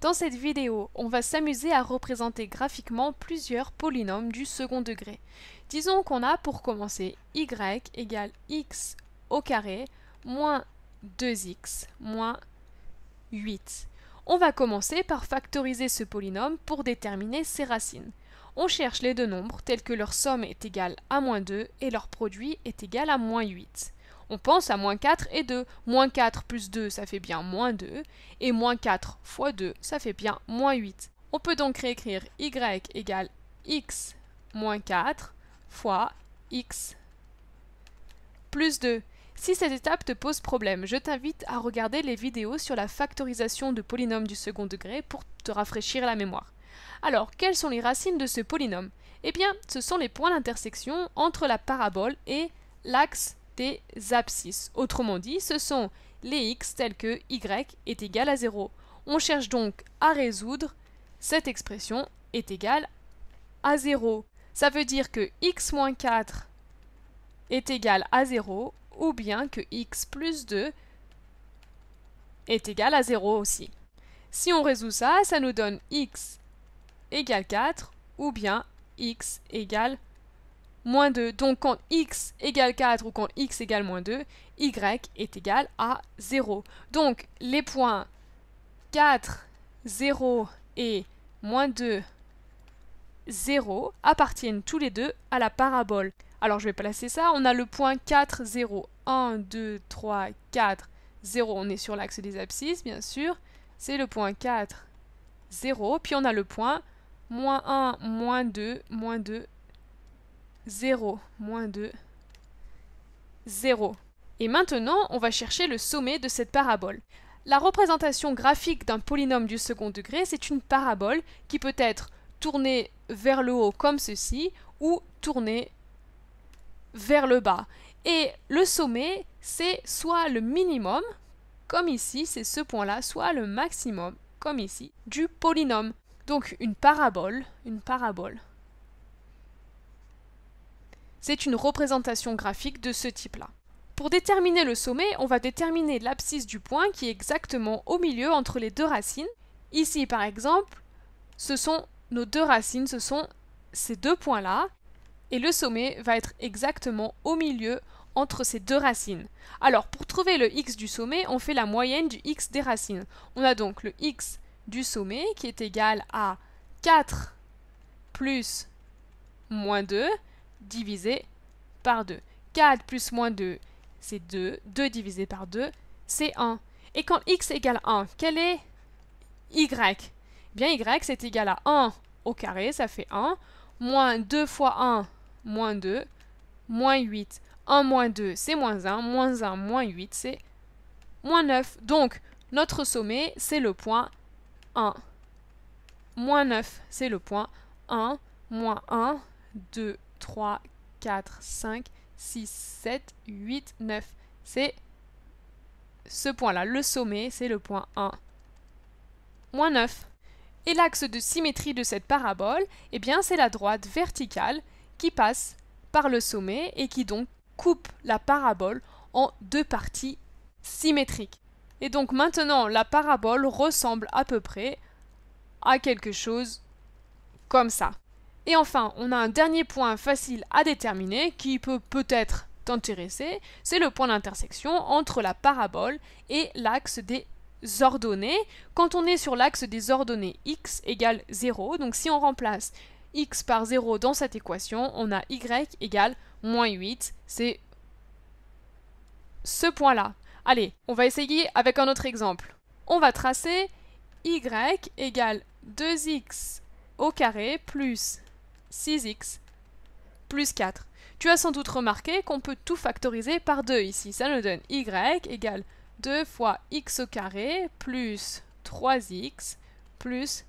Dans cette vidéo, on va s'amuser à représenter graphiquement plusieurs polynômes du second degré. Disons qu'on a pour commencer y égale x au carré moins 2x moins 8. On va commencer par factoriser ce polynôme pour déterminer ses racines. On cherche les deux nombres tels que leur somme est égale à moins 2 et leur produit est égal à moins 8 on pense à moins 4 et 2. Moins 4 plus 2, ça fait bien moins 2, et moins 4 fois 2, ça fait bien moins 8. On peut donc réécrire y égale x moins 4 fois x plus 2. Si cette étape te pose problème, je t'invite à regarder les vidéos sur la factorisation de polynômes du second degré pour te rafraîchir la mémoire. Alors, quelles sont les racines de ce polynôme Eh bien, ce sont les points d'intersection entre la parabole et l'axe des abscisses. Autrement dit, ce sont les x tels que y est égal à 0. On cherche donc à résoudre cette expression est égale à 0. Ça veut dire que x moins 4 est égal à 0 ou bien que x plus 2 est égal à 0 aussi. Si on résout ça, ça nous donne x égale 4 ou bien x égale 2. Donc quand x égale 4 ou quand x égale moins 2, y est égal à 0. Donc les points 4, 0 et moins 2, 0 appartiennent tous les deux à la parabole. Alors je vais placer ça, on a le point 4, 0, 1, 2, 3, 4, 0, on est sur l'axe des abscisses bien sûr, c'est le point 4, 0, puis on a le point moins 1, moins 2, moins 2, 0, moins 2, 0. Et maintenant, on va chercher le sommet de cette parabole. La représentation graphique d'un polynôme du second degré, c'est une parabole qui peut être tournée vers le haut comme ceci, ou tournée vers le bas. Et le sommet, c'est soit le minimum, comme ici, c'est ce point-là, soit le maximum, comme ici, du polynôme. Donc une parabole, une parabole c'est une représentation graphique de ce type-là. Pour déterminer le sommet, on va déterminer l'abscisse du point qui est exactement au milieu entre les deux racines. Ici, par exemple, ce sont nos deux racines, ce sont ces deux points-là, et le sommet va être exactement au milieu entre ces deux racines. Alors, pour trouver le x du sommet, on fait la moyenne du x des racines. On a donc le x du sommet qui est égal à 4 plus moins 2, divisé par 2. 4 plus moins 2, c'est 2. 2 divisé par 2, c'est 1. Et quand x égale 1, quel est y Bien, y, c'est égal à 1 au carré, ça fait 1, moins 2 fois 1, moins 2, moins 8. 1 moins 2, c'est moins 1, moins 1, moins 8, c'est moins 9. Donc, notre sommet, c'est le point 1. Moins 9, c'est le point 1, moins 1, 2, 3, 4, 5, 6, 7, 8, 9. C'est ce point-là, le sommet, c'est le point 1. Moins 9. Et l'axe de symétrie de cette parabole, eh bien c'est la droite verticale qui passe par le sommet et qui donc coupe la parabole en deux parties symétriques. Et donc maintenant, la parabole ressemble à peu près à quelque chose comme ça. Et enfin, on a un dernier point facile à déterminer qui peut peut-être t'intéresser, c'est le point d'intersection entre la parabole et l'axe des ordonnées. Quand on est sur l'axe des ordonnées x égale 0, donc si on remplace x par 0 dans cette équation, on a y égale moins 8. C'est ce point-là. Allez, on va essayer avec un autre exemple. On va tracer y égale 2x au carré plus 6x plus 4. Tu as sans doute remarqué qu'on peut tout factoriser par 2 ici. Ça nous donne y égale 2 fois x au carré plus 3x plus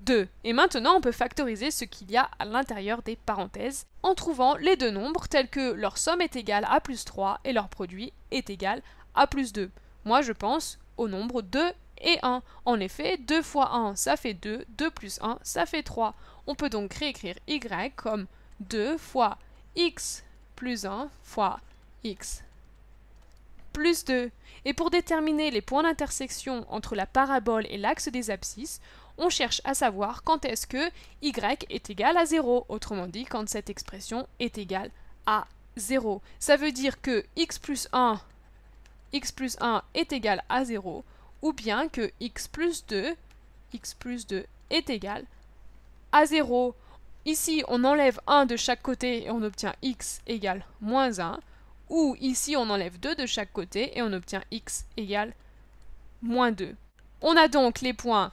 2. Et maintenant, on peut factoriser ce qu'il y a à l'intérieur des parenthèses en trouvant les deux nombres tels que leur somme est égale à plus 3 et leur produit est égal à plus 2. Moi, je pense au nombre 2 et 1. En effet, 2 fois 1, ça fait 2, 2 plus 1, ça fait 3. On peut donc réécrire y comme 2 fois x plus 1 fois x plus 2. Et pour déterminer les points d'intersection entre la parabole et l'axe des abscisses, on cherche à savoir quand est-ce que y est égal à 0, autrement dit quand cette expression est égale à 0. Ça veut dire que x plus 1, x plus 1 est égal à 0, ou bien que x plus 2, x 2 est égal à 0. Ici, on enlève 1 de chaque côté et on obtient x égale moins 1. Ou ici, on enlève 2 de chaque côté et on obtient x égale moins 2. On a donc les points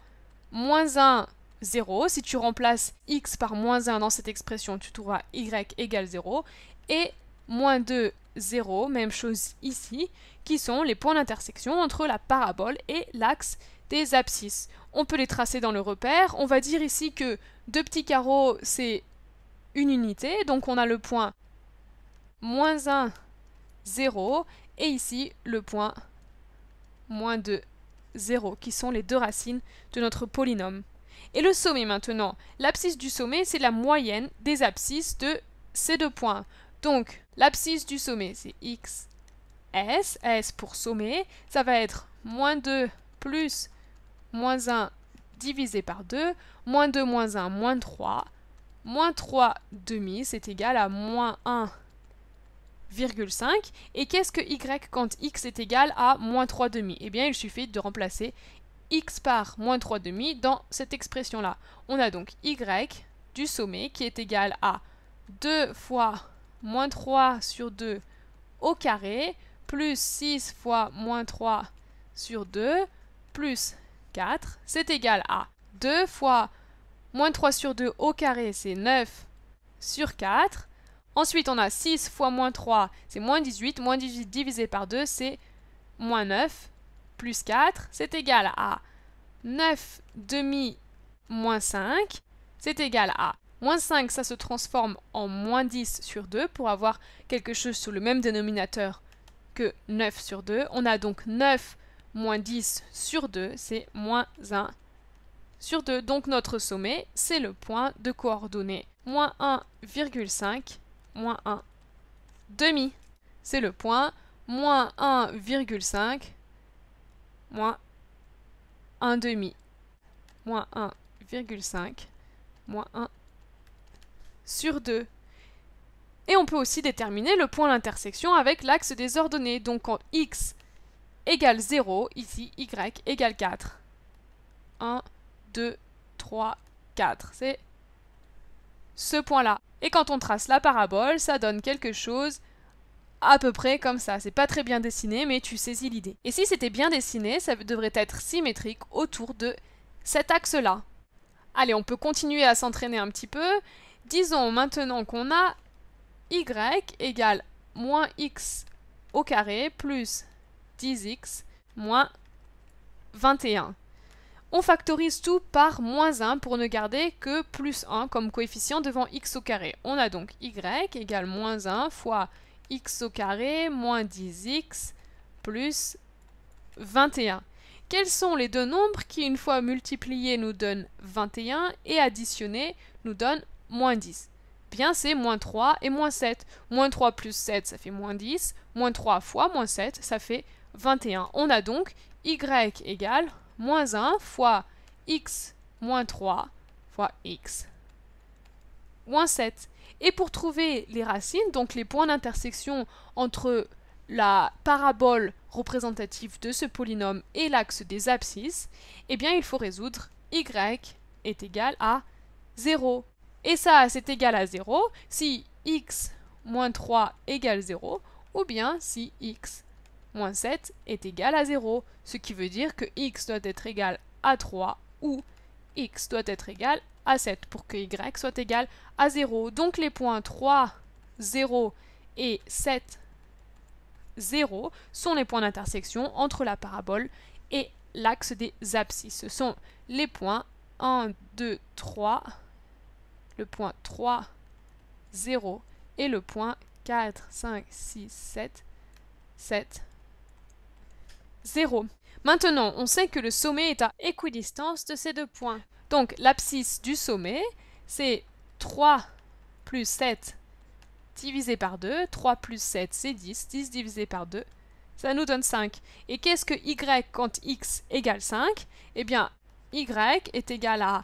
moins 1, 0. Si tu remplaces x par moins 1 dans cette expression, tu trouveras y égale 0. Et moins 2, 0, même chose ici, qui sont les points d'intersection entre la parabole et l'axe des abscisses. On peut les tracer dans le repère. On va dire ici que deux petits carreaux, c'est une unité, donc on a le point moins 1, 0, et ici le point moins 2, 0, qui sont les deux racines de notre polynôme. Et le sommet maintenant. L'abscisse du sommet, c'est la moyenne des abscisses de ces deux points. Donc, L'abscisse du sommet, c'est x, s. S pour sommet, ça va être moins 2 plus moins 1 divisé par 2, moins 2 moins 1 moins 3, moins 3 demi, c'est égal à moins 1,5. Et qu'est-ce que y quand x est égal à moins 3 demi Eh bien, il suffit de remplacer x par moins 3 demi dans cette expression-là. On a donc y du sommet qui est égal à 2 fois moins 3 sur 2 au carré, plus 6 fois moins 3 sur 2, plus 4, c'est égal à 2 fois moins 3 sur 2 au carré, c'est 9 sur 4. Ensuite, on a 6 fois moins 3, c'est moins 18. Moins 18 divisé par 2, c'est moins 9 plus 4. C'est égal à 9 demi moins 5. C'est égal à Moins 5, ça se transforme en moins 10 sur 2 pour avoir quelque chose sous le même dénominateur que 9 sur 2. On a donc 9 moins 10 sur 2, c'est moins 1 sur 2. Donc notre sommet, c'est le point de coordonnées moins 1,5, moins 1 demi. C'est le point moins 1,5, moins 1 demi, moins 1,5, moins 1 sur 2. Et on peut aussi déterminer le point d'intersection avec l'axe des ordonnées, donc quand x égale 0, ici y égale 4. 1, 2, 3, 4. C'est ce point-là. Et quand on trace la parabole, ça donne quelque chose à peu près comme ça. C'est pas très bien dessiné, mais tu saisis l'idée. Et si c'était bien dessiné, ça devrait être symétrique autour de cet axe-là. Allez, on peut continuer à s'entraîner un petit peu Disons maintenant qu'on a y égale moins x au carré plus 10x moins 21. On factorise tout par moins 1 pour ne garder que plus 1 comme coefficient devant x au carré. On a donc y égale moins 1 fois x au carré moins 10x plus 21. Quels sont les deux nombres qui, une fois multipliés, nous donnent 21 et additionnés nous donnent moins 10. Bien, c'est moins 3 et moins 7. Moins 3 plus 7, ça fait moins 10. Moins 3 fois moins 7, ça fait 21. On a donc y égale moins 1 fois x moins 3 fois x moins 7. Et pour trouver les racines, donc les points d'intersection entre la parabole représentative de ce polynôme et l'axe des abscisses, eh bien il faut résoudre y est égal à 0. Et ça, c'est égal à 0 si x moins 3 égale 0, ou bien si x moins 7 est égal à 0, ce qui veut dire que x doit être égal à 3 ou x doit être égal à 7 pour que y soit égal à 0. Donc les points 3, 0 et 7, 0 sont les points d'intersection entre la parabole et l'axe des abscisses. Ce sont les points 1, 2, 3, le point 3, 0 et le point 4, 5, 6, 7, 7, 0. Maintenant, on sait que le sommet est à équidistance de ces deux points. Donc l'abscisse du sommet, c'est 3 plus 7 divisé par 2. 3 plus 7, c'est 10. 10 divisé par 2, ça nous donne 5. Et qu'est-ce que y quand x égale 5 Eh bien, y est égal à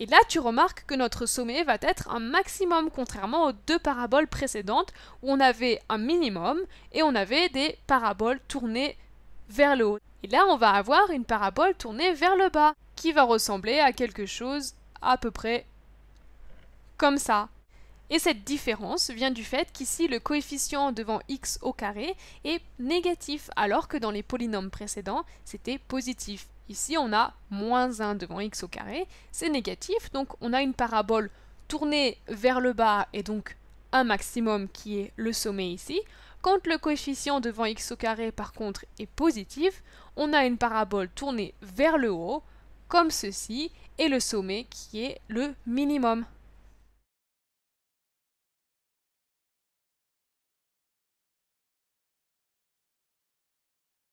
Et là, tu remarques que notre sommet va être un maximum, contrairement aux deux paraboles précédentes où on avait un minimum et on avait des paraboles tournées vers le haut. Et là, on va avoir une parabole tournée vers le bas qui va ressembler à quelque chose à peu près comme ça. Et cette différence vient du fait qu'ici le coefficient devant x au carré est négatif alors que dans les polynômes précédents c'était positif. Ici, on a moins 1 devant x au carré, c'est négatif, donc on a une parabole tournée vers le bas et donc un maximum qui est le sommet ici. Quand le coefficient devant x au carré par contre est positif, on a une parabole tournée vers le haut, comme ceci, et le sommet qui est le minimum.